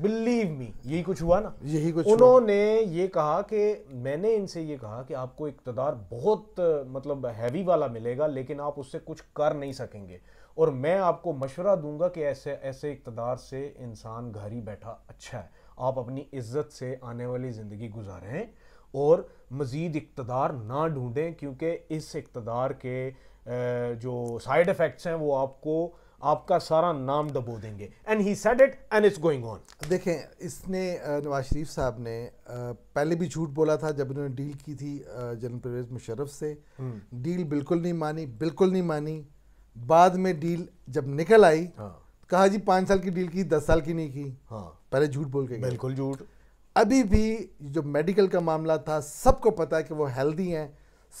believe me यही कुछ हुआ ना यही कुछ उन्होंने ये कहा कि मैंने इनसे ये कहा कि आपको इकतदार बहुत मतलब हैवी वाला मिलेगा लेकिन आप उससे कुछ कर नहीं सकेंगे और मैं आपको मशवरा दूंगा कि ऐसे ऐसे इकतदार से इंसान घर ही बैठा अच्छा है आप अपनी इज्जत से आने वाली ज़िंदगी गुजारें और मज़ीद इकतदार ना ढूंढें क्योंकि इस इकतदार के जो साइड इफ़ेक्ट्स हैं वो आपको आपका सारा नाम डबो देंगे and he said it and it's going on देखें इसने नवाज शरीफ साहब ने पहले भी झूठ बोला था जब इन्होंने डील की थी जनरल परवेज मुशरफ से हम्म। डील बिल्कुल नहीं मानी बिल्कुल नहीं मानी बाद में डील जब निकल आई हाँ। कहा जी पांच साल की डील की दस साल की नहीं की हाँ पहले झूठ बोल के बिल्कुल झूठ अभी भी जो मेडिकल का मामला था सबको पता है कि वो हेल्दी हैं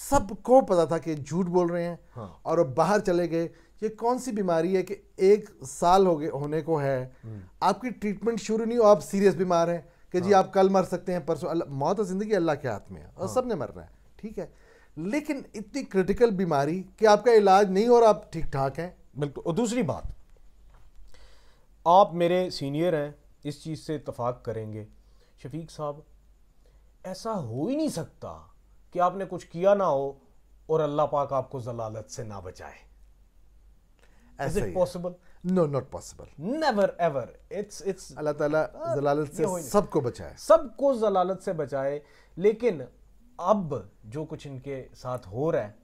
सबको पता था कि झूठ बोल रहे हैं हाँ। और वो बाहर चले गए ये कौन सी बीमारी है कि एक साल हो गए होने को है हम्म। आपकी ट्रीटमेंट शुरू नहीं हो आप सीरियस बीमार हैं कि जी हाँ। आप कल मर सकते हैं परसों मौत और ज़िंदगी अल्लाह के हाथ में है और हाँ। सब ने मरना है ठीक है लेकिन इतनी क्रिटिकल बीमारी कि आपका इलाज नहीं हो रहा आप ठीक ठाक हैं बिल्कुल और दूसरी बात आप मेरे सीनियर हैं इस चीज़ से इतफाक़ करेंगे शफीक साहब ऐसा हो ही नहीं सकता कि आपने कुछ किया ना हो और अल्लाह पाक आपको जलालत से ना बचाए is it possible no not possible never ever it's it's अल्लाह ताला जलालत से सबको बचाए सबको zalalat se bachaye lekin ab jo kuch inke साथ ho raha hai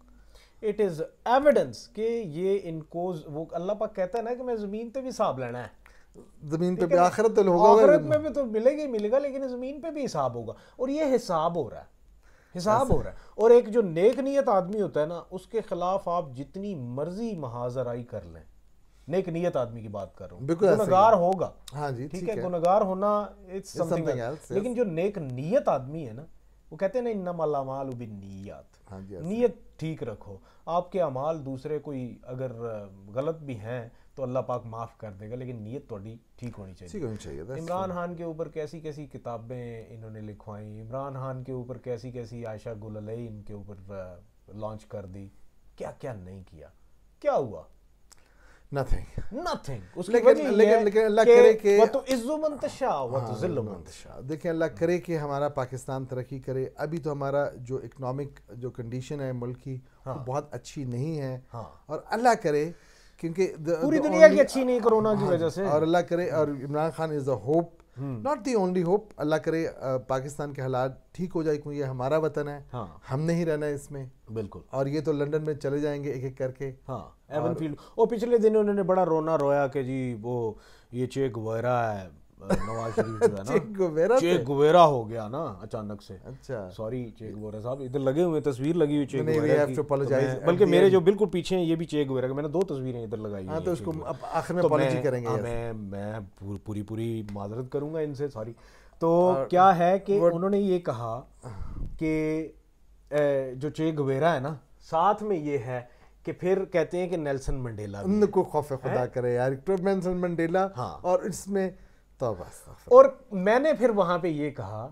it is evidence कि ये इनको वो अल्लाह पाक कहता है ना कि मैं ज़मीन पे भी हिसाब लेना है ज़मीन पे भी आखिरत तो होगा आखिरत में भी तो मिलेगा ही मिलेगा लेकिन ज़मीन पे भी हिसाब होगा और ये हिसाब हो रहा है हिसाब हो रहा है और एक जो नेक नियत आदमी होता है ना उसके खिलाफ आप जितनी मर्जी महाजराई कर लें नेक नियत आदमी की बात कर रहा हूँ गुनगार होगा हाँ जी ठीक है गुनागार होना इट्स समथिंग लेकिन जो नेक नियत आदमी है ना वो कहते हैं ना इन्ना मालामाल उबिन नीयत नियत हाँ ठीक रखो आपके अमाल दूसरे कोई अगर गलत भी हैं तो अल्लाह पाक माफ़ कर देगा लेकिन नीयत थोड़ी ठीक होनी चाहिए होनी चाहिए इमरान खान के ऊपर कैसी कैसी किताबें इन्होंने लिखवाई इमरान खान के ऊपर कैसी कैसी आयशा गुल इनके ऊपर लॉन्च कर दी क्या क्या नहीं किया क्या हुआ नथिंग नथिंग लेकिन लेकिन लेकिन अल्लाह करे कि तो इज्जो मंतशा वो तो जिल्लो हाँ, मंतशा देखिए अल्लाह करे कि हमारा पाकिस्तान तरक्की करे अभी तो हमारा जो इकोनॉमिक जो कंडीशन है मुल्क की हाँ। वो बहुत अच्छी नहीं है हाँ। और अल्लाह करे क्योंकि पूरी दुनिया की अच्छी नहीं कोरोना की हाँ, वजह से और अल्लाह करे और Imran Khan is the hope not the only hope अल्लाह करे पाकिस्तान के हालात ठीक हो जाए क्योंकि ये हमारा वतन है हाँ। हमने ही रहना है इसमें बिल्कुल और ये तो लंदन में चले जाएंगे एक एक करके हाँ एवन फील्ड और पिछले दिन उन्होंने बड़ा रोना रोया कि जी वो ये चेक वगैरह है Uh, नवाज शरीफ जो है ना चेक गुवेरा चेक गुवेरा हो गया ना अचानक से अच्छा सॉरी चेक गुवेरा साहब इधर लगे हुए तस्वीर लगी हुई चेक गुवेरा तो बल्कि मेरे जो बिल्कुल पीछे हैं ये भी चेक गुवेरा मैंने दो तस्वीरें इधर लगाई हाँ तो उसको आखिर में अपॉलॉजी तो करेंगे हाँ, मैं मैं पूरी पूरी माजरत करूंगा इनसे सॉरी तो क्या है कि उन्होंने ये कहा कि जो चेक गुवेरा है ना साथ में ये है कि फिर कहते हैं कि नेल्सन मंडेला उनको खौफ खुदा करे यार तो मंडेला हाँ और इसमें तो और मैंने फिर वहाँ पे ये कहा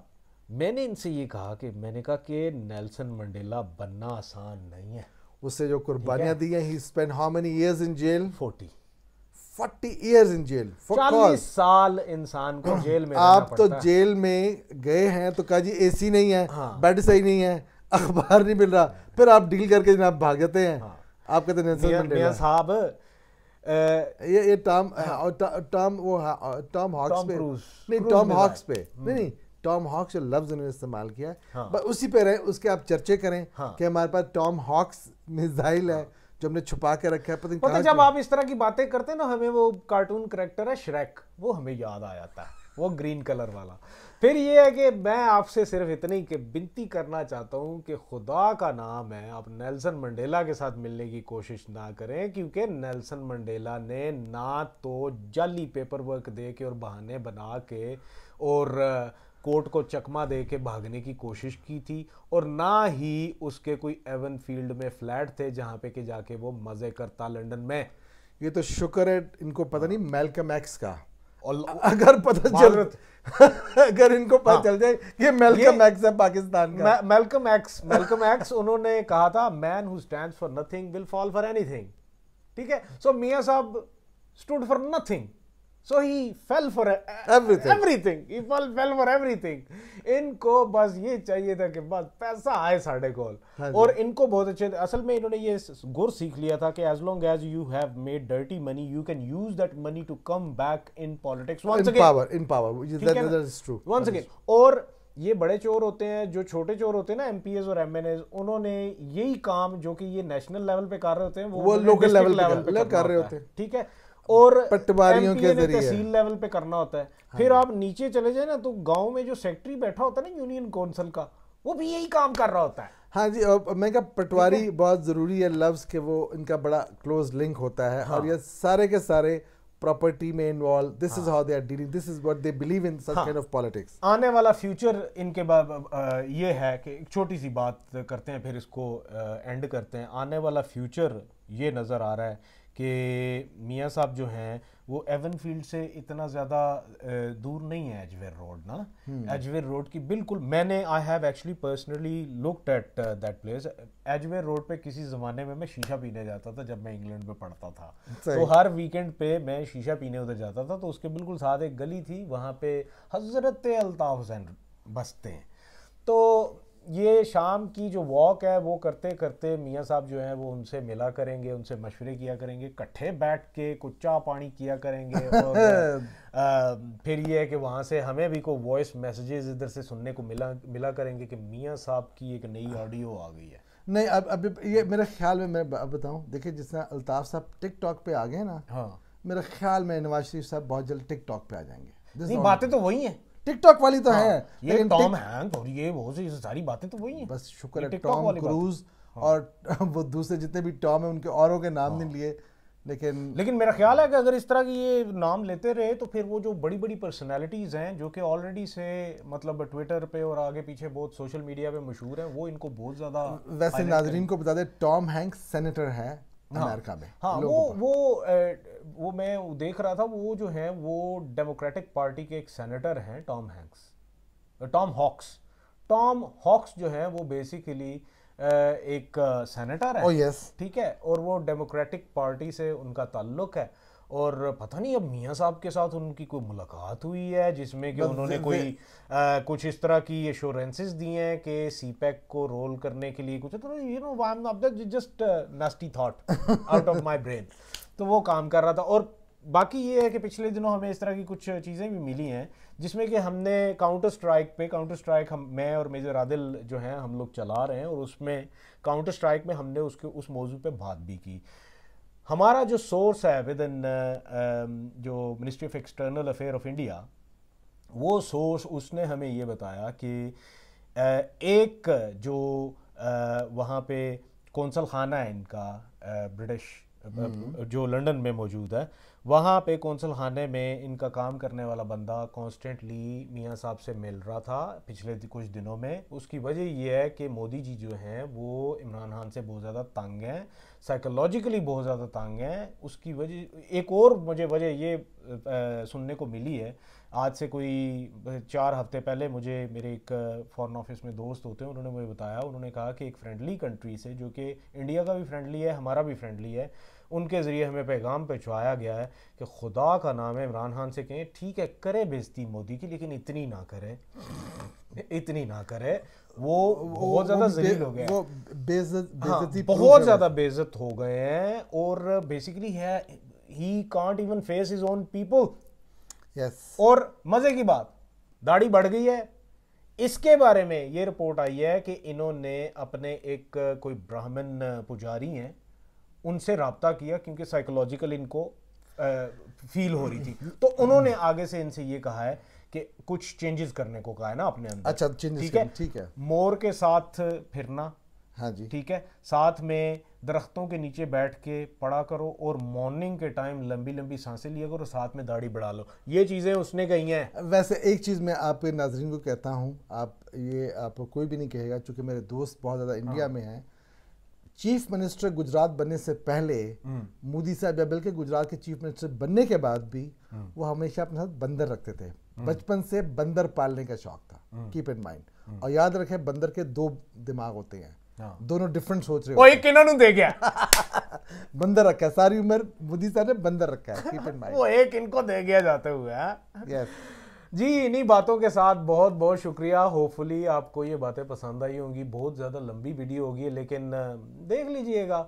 मैंने इनसे ये कहा कि मैंने कहा कि नेल्सन मंडेला बनना आसान नहीं है उससे जो कुर्बानियां दी हैं he spend how many years in jail 40 40 years in jail चालीस साल इंसान को जेल में आप तो है। जेल में गए हैं तो कहा जी एसी नहीं है हाँ। बेड सही नहीं है अखबार नहीं मिल रहा फिर आप डील करके जनाब भाग जाते हैं हाँ। आप कहते हैं नेल्सन मंडेला साहब ये ये टॉम टॉम वो टॉम हॉक्स पे नहीं टॉम हॉक्स पे नहीं नहीं टॉम हॉक्स लफ्ज उन्होंने इस्तेमाल किया हाँ। उसी पे रहे उसके आप चर्चे करें हाँ। कि हमारे पास टॉम हॉक्स मिसाइल है जो हमने छुपा के रखा है पता नहीं जब आप इस तरह की बातें करते हैं ना हमें वो कार्टून करेक्टर है श्रैक वो हमें याद आ जाता है वो ग्रीन कलर वाला फिर ये है कि मैं आपसे सिर्फ इतनी कि बिनती करना चाहता हूँ कि खुदा का नाम है आप नेल्सन मंडेला के साथ मिलने की कोशिश ना करें क्योंकि नेल्सन मंडेला ने ना तो जाली पेपर वर्क दे के और बहाने बना के और कोर्ट को चकमा दे के भागने की कोशिश की थी और ना ही उसके कोई एवन फील्ड में फ्लैट थे जहाँ पे कि जाके वो मज़े करता लंदन में ये तो शुक्र है इनको पता नहीं मेलकम एक्स का और अगर पता चल अगर इनको पता हाँ, चल जाए ये मेलकम एक्स है पाकिस्तान का मेलकम एक्स मेलकम एक्स उन्होंने कहा था man who stands for nothing will fall for anything ठीक है सो मियां साहब stood for nothing so he fell for everything everything he fell fell for everything इनको बस ये चाहिए था कि बस पैसा आए साढ़े कॉल हाँ और इनको बहुत अच्छे असल में इन्होंने ये गुर सीख लिया था कि as long as you have made dirty money you can use that money to come back in politics once again power in power true once again और ये बड़े चोर होते हैं जो छोटे चोर होते हैं ना एमपीएस और एमएनएस उन्होंने यही काम जो कि ये नेशनल लेवल पे कर रहे होते हैं वो, वो लोकल लेवल, लेवल पे, पे कर रहे होते हैं ठीक है और पटवारियों के जरिए तहसील लेवल पे करना होता है हाँ। फिर आप नीचे चले जाए ना तो गांव में जो सेक्रेटरी बैठा होता है ना यूनियन काउंसिल का वो भी यही काम कर रहा होता है हाँ जी और मैं क्या पटवारी बहुत ज़रूरी है लफ्ज़ के वो इनका बड़ा क्लोज लिंक होता है हाँ। और ये सारे के सारे प्रॉपर्टी में involve this is how they are dealing this is what they believe in such kind of politics आने वाला फ्यूचर इनके बाद ये है कि एक छोटी सी बात करते हैं फिर इसको एंड करते हैं आने वाला फ्यूचर ये नज़र आ रहा है कि मियाँ साहब जो हैं वो एवन फील्ड से इतना ज़्यादा दूर नहीं है एजवेर रोड ना हम्म। एजवेर रोड की बिल्कुल मैंने I have actually personally looked at that place एजवेर रोड पे किसी ज़माने में मैं शीशा पीने जाता था जब मैं इंग्लैंड में पढ़ता था तो हर वीकेंड पे मैं शीशा पीने उधर जाता था तो उसके बिल्कुल साथ एक गली थी वहाँ पे हज़रत अलताफ़ हुसैन बसते हैं तो ये शाम की जो वॉक है वो करते करते मियाँ साहब जो हैं वो उनसे मिला करेंगे उनसे मशवरे किया करेंगे इकट्ठे बैठ के चा पानी किया करेंगे और आ, फिर ये है कि वहाँ से हमें भी को वॉइस मैसेजेस इधर से सुनने को मिला मिला करेंगे कि मियाँ साहब की एक नई ऑडियो आ गई है नहीं अब अब ये मेरे ख्याल में मैं अब बताऊँ देखिए जिस तरह अल्ताफ़ साहब टिकटॉक पे आ गए ना हाँ मेरे ख्याल में नवाज शरीफ साहब बहुत जल्द टिकटॉक पे आ जाएंगे नहीं बातें तो वही हैं टिकटॉक वाली तो हाँ, है ये टॉम हैंक और ये बहुत सी सारी बातें तो वही हैं बस शुक्र है टॉम क्रूज हाँ। और वो दूसरे जितने भी टॉम है उनके औरों के नाम नहीं हाँ। लिए लेकिन लेकिन मेरा ख्याल है कि अगर इस तरह की ये नाम लेते रहे तो फिर वो जो बड़ी बड़ी पर्सनैलिटीज हैं जो कि ऑलरेडी से मतलब ट्विटर पे और आगे पीछे बहुत सोशल मीडिया पे मशहूर हैं वो इनको बहुत ज़्यादा वैसे नाजरीन को बता दें टॉम हैंक सेनेटर हैं हाँ, अमेरिका में हाँ वो वो वो मैं देख रहा था वो जो है वो डेमोक्रेटिक पार्टी के एक सेनेटर हैं Tom Hanks Tom Hawks Tom Hawks जो है वो बेसिकली uh, एक सेनेटर uh, है oh, yes. ठीक है और वो डेमोक्रेटिक पार्टी से उनका ताल्लुक है और पता नहीं अब मियाँ साहब के साथ उनकी कोई मुलाकात हुई है जिसमें कि उन्होंने कोई आ, uh, कुछ इस तरह की एश्योरेंसेस दी हैं कि सी पैक e को रोल करने के लिए कुछ तो you know I am just nasty thought out of my brain तो वो काम कर रहा था और बाकी ये है कि पिछले दिनों हमें इस तरह की कुछ चीज़ें भी मिली हैं जिसमें कि हमने काउंटर स्ट्राइक पे काउंटर स्ट्राइक हम मैं और मेजर आदिल जो हैं हम लोग चला रहे हैं और उसमें काउंटर स्ट्राइक में हमने उसके उस मौजू पे बात भी की हमारा जो सोर्स है विद इन uh, um, जो ministry of external affair of India वो सोर्स उसने हमें ये बताया कि uh, एक जो uh, वहाँ पे कौंसल खाना है इनका ब्रिटिश हम्म। जो लंदन में मौजूद है वहाँ पे कौंसल खाने में इनका काम करने वाला बंदा कॉन्स्टेंटली मियाँ साहब से मिल रहा था पिछले कुछ दिनों में उसकी वजह यह है कि मोदी जी जो हैं वो इमरान खान से बहुत ज़्यादा तंग हैं साइकोलॉजिकली बहुत ज़्यादा तंग हैं उसकी वजह एक और मुझे वजह ये सुनने को मिली है आज से कोई चार हफ्ते पहले मुझे मेरे एक फॉरेन ऑफिस में दोस्त होते हैं उन्होंने मुझे बताया उन्होंने कहा कि एक फ्रेंडली कंट्री से जो कि इंडिया का भी फ्रेंडली है हमारा भी फ्रेंडली है उनके ज़रिए हमें पैगाम पहुँचवाया गया है कि खुदा का नाम है इमरान खान से कहें ठीक है करे बेजती मोदी की लेकिन इतनी ना करे इतनी ना करे वो बहुत ज़्यादा हो गए हाँ, बहुत ज़्यादा बेजत हो गए हैं और बेसिकली है he can't even face is own people yes और मज़े की बात दाढ़ी बढ़ गई है इसके बारे में ये रिपोर्ट आई है कि इन्होंने अपने एक कोई ब्राह्मण पुजारी हैं उनसे रबता किया क्योंकि साइकोलॉजिकल इनको फील हो रही थी तो उन्होंने आगे से इनसे ये कहा है कि कुछ चेंजेस करने को कहा है ना अपने अंदर अच्छा ठीक है ठीक है मोर के साथ फिरना हाँ जी ठीक है साथ में दरख्तों के नीचे बैठ के पढ़ा करो और मॉर्निंग के टाइम लंबी लंबी सांसें लिया करो साथ में दाढ़ी बढ़ा लो ये चीज़ें उसने कही हैं वैसे एक चीज़ मैं आप नाजरन को कहता हूँ आप ये आपको कोई भी नहीं कहेगा चूंकि मेरे दोस्त बहुत ज़्यादा इंडिया हाँ। में हैं चीफ मिनिस्टर गुजरात बनने से पहले हम्म। मोदी साहब या बल्कि गुजरात के चीफ मिनिस्टर बनने के बाद भी हम्म। वो हमेशा अपने साथ बंदर रखते थे हम्म। बचपन से बंदर पालने का शौक था कीप इन माइंड और याद रखें बंदर के दो दिमाग होते हैं हाँ। दोनों डिफरेंट सोच रहे होते हैं दे गया बंदर रखा है सारी उम्र मोदी साहब ने बंदर रखा है कीप इन माइंड वो एक इनको दे गया जाते हुए यस हाँ। जी इन्हीं बातों के साथ बहुत बहुत शुक्रिया होपफुली आपको ये बातें पसंद आई होंगी बहुत ज़्यादा लंबी वीडियो होगी लेकिन देख लीजिएगा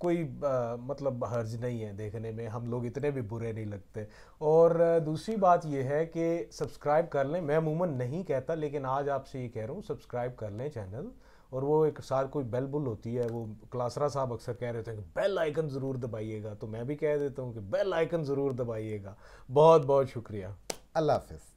कोई आ, मतलब हर्ज नहीं है देखने में हम लोग इतने भी बुरे नहीं लगते और दूसरी बात यह है कि सब्सक्राइब कर लें मैं अमूमन नहीं कहता लेकिन आज आपसे ये कह रहा हूँ सब्सक्राइब कर लें चैनल और वो एक साथ कोई बेल बुल होती है वो क्लासरा साहब अक्सर कह रहे थे कि बेल आइकन ज़रूर दबाइएगा तो मैं भी कह देता हूँ कि बेल आइकन ज़रूर दबाइएगा बहुत बहुत शुक्रिया अल्लाह हाफिज़